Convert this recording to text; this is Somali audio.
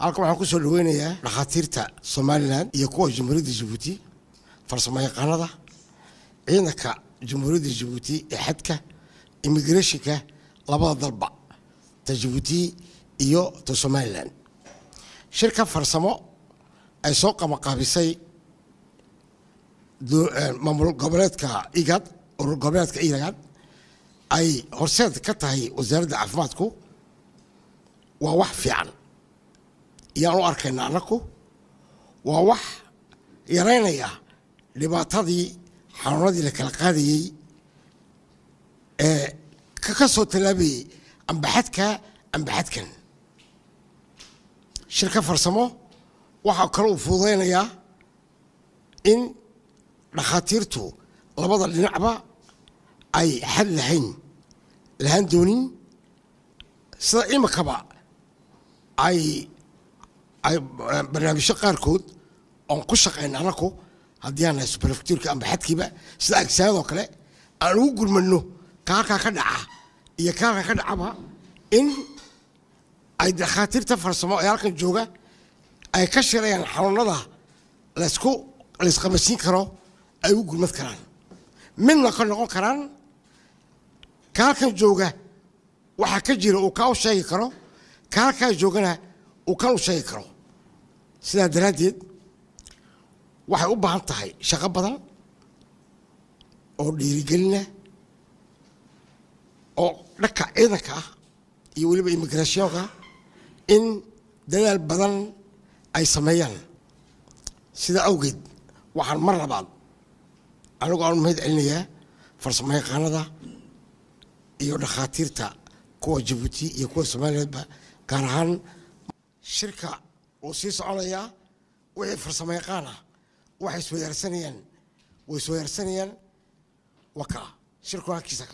halkan waxaan ku soo dhaweynayaa dhakhaatiirta somalilan iyo kuwa jumhuuriyadda jibuuti farsamo yaqaanada ciidanka jumhuuriyadda jibuuti ee xadka immigrashonka labada dalba ta jibuuti iyo ta somalilan shirka farsamo ay soo qabaqaabisay eh, maamul goboleedka igad urur goboleedka igad ay horseed ka tahay wasaaradda caafimaadku waa wax fiican yaan u arkayna anaku waa wax yaraynaya dhibaatadii xanuunadii la kala qaadayey ee ka soo tallaabayey ambaxadka ambaxadkan shirka farsamo waxaa kale uu fududaynayaa in dhakhaatiirtu labada dhinacba ay xad lahayn lahaan doonin sida imikaba ay Eh, barnaamijyo qaarkood oon ku shaqayn anaku haddii aan hayso brefectuurka amba xadkiiba sida agsaadoo kale aan ugu gurmano kaakaa ka dhaca iyo kaakaa ka dhacaba in ay dakhaatiirta farsamo ee halkan jooga ay ka shirayaan xanuunada lasku laysqabasiin karo ay ugu gurmad karaan midna ka noqon karaan ka halkan jooga waxaa ka jira uu kaa u sheegi karo ka halkaa joogana uu kan u sheegi karo sidaa daraaddeed waxay u baahan tahay shaqo badan oo dhiirigelina oo dhanka ciidanka ah iyo weliba immigrationka in dadaal badan ay sameeyaan sidaa awgeed waxaan mar labaad anigu aan mahad celinayaa farsamo yaqaanada iyo dhakhaatiirta kuwa jabuuti iyo kuwa somalileedba gaar ahaan shirka wuu sii soconayaa wixii farsamayaqaan ah waxay iswadaarsanayaan way soo wa kaa shirku halkiisa ka